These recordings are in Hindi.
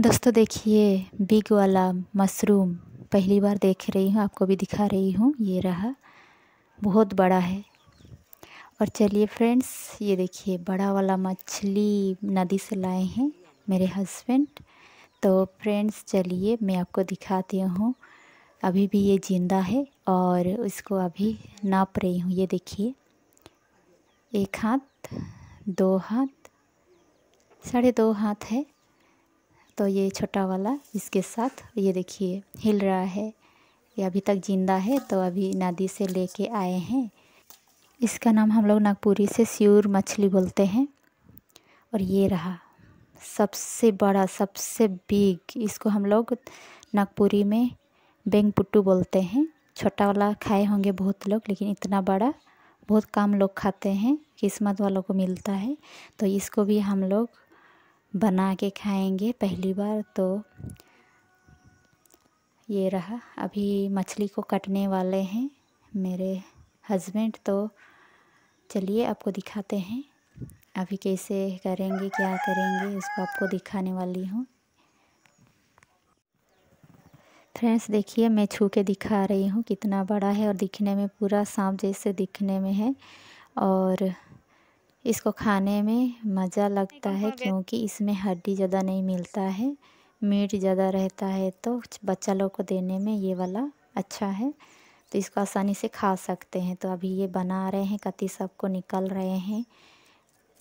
दोस्तों देखिए बिग वाला मशरूम पहली बार देख रही हूँ आपको भी दिखा रही हूँ ये रहा बहुत बड़ा है और चलिए फ्रेंड्स ये देखिए बड़ा वाला मछली नदी से लाए हैं मेरे हस्बैंड तो फ्रेंड्स चलिए मैं आपको दिखाती हूँ अभी भी ये जिंदा है और इसको अभी नाप रही हूँ ये देखिए एक हाथ दो हाथ साढ़े दो हाथ है तो ये छोटा वाला इसके साथ ये देखिए हिल रहा है ये अभी तक ज़िंदा है तो अभी नदी से लेके आए हैं इसका नाम हम लोग नागपुरी से स्यूर मछली बोलते हैं और ये रहा सबसे बड़ा सबसे बिग इसको हम लोग नागपुरी में बेंग पुट्टू बोलते हैं छोटा वाला खाए होंगे बहुत लोग लेकिन इतना बड़ा बहुत कम लोग खाते हैं किस्मत वालों को मिलता है तो इसको भी हम लोग बना के खाएंगे पहली बार तो ये रहा अभी मछली को कटने वाले हैं मेरे हस्बैंड तो चलिए आपको दिखाते हैं अभी कैसे करेंगे क्या करेंगे उसको आपको दिखाने वाली हूँ फ्रेंड्स देखिए मैं छू के दिखा रही हूँ कितना बड़ा है और दिखने में पूरा सांप जैसे दिखने में है और इसको खाने में मज़ा लगता है क्योंकि इसमें हड्डी ज़्यादा नहीं मिलता है मीट ज़्यादा रहता है तो बच्चा लोग को देने में ये वाला अच्छा है तो इसको आसानी से खा सकते हैं तो अभी ये बना रहे हैं कति सबको निकल रहे हैं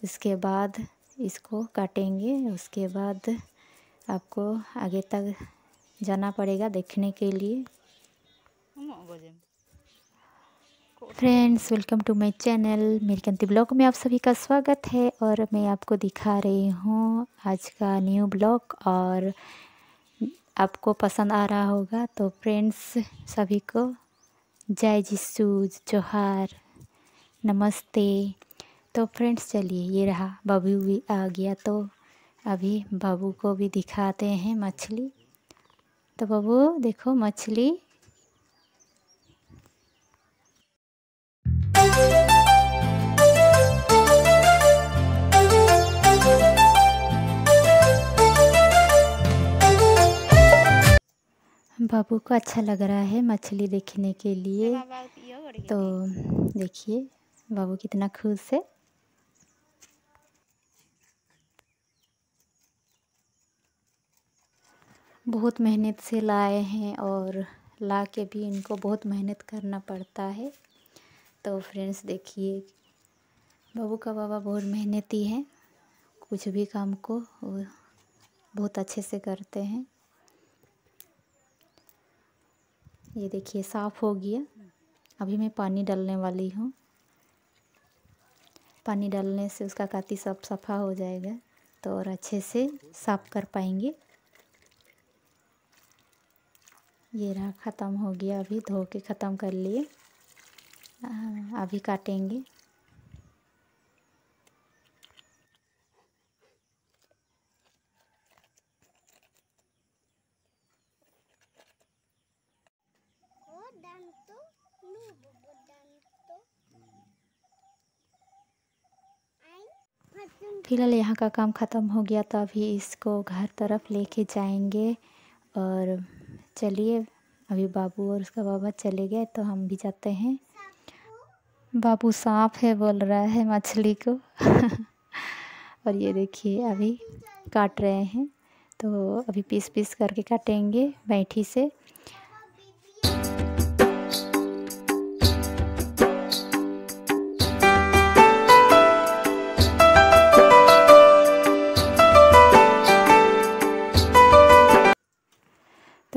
इसके बाद इसको काटेंगे उसके बाद आपको आगे तक जाना पड़ेगा देखने के लिए friends welcome to my channel मेरी कंती ब्लॉग में आप सभी का स्वागत है और मैं आपको दिखा रही हूँ आज का न्यू ब्लॉग और आपको पसंद आ रहा होगा तो फ्रेंड्स सभी को जय जिसू जोहार नमस्ते तो फ्रेंड्स चलिए ये रहा बाबू भी आ गया तो अभी बाबू को भी दिखाते हैं मछली तो बाबू देखो मछली बाबू को अच्छा लग रहा है मछली देखने के लिए तो देखिए बाबू कितना खुश है बहुत मेहनत से लाए हैं और ला के भी इनको बहुत मेहनत करना पड़ता है तो फ्रेंड्स देखिए बाबू का बाबा बहुत मेहनती है कुछ भी काम को वो बहुत अच्छे से करते हैं ये देखिए साफ़ हो गया अभी मैं पानी डालने वाली हूँ पानी डालने से उसका काती सब सफ़ा हो जाएगा तो और अच्छे से साफ़ कर पाएंगे ये रहा ख़त्म हो गया अभी धो के ख़त्म कर लिए अभी काटेंगे फ़िलहाल यहाँ का काम ख़त्म हो गया तो अभी इसको घर तरफ लेके जाएंगे और चलिए अभी बाबू और उसका बाबा चले गए तो हम भी जाते हैं बाबू सांप है बोल रहा है मछली को और ये देखिए अभी काट रहे हैं तो अभी पीस पीस करके काटेंगे बैठी से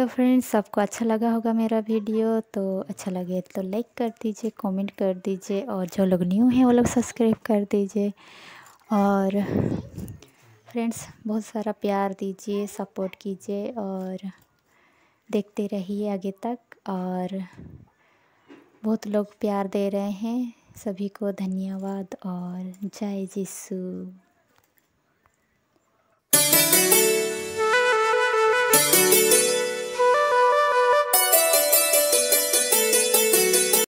तो फ्रेंड्स सबको अच्छा लगा होगा मेरा वीडियो तो अच्छा लगे तो लाइक कर दीजिए कमेंट कर दीजिए और जो लोग न्यू हैं वो लोग सब्सक्राइब कर दीजिए और फ्रेंड्स बहुत सारा प्यार दीजिए सपोर्ट कीजिए और देखते रहिए आगे तक और बहुत लोग प्यार दे रहे हैं सभी को धन्यवाद और जय जिसू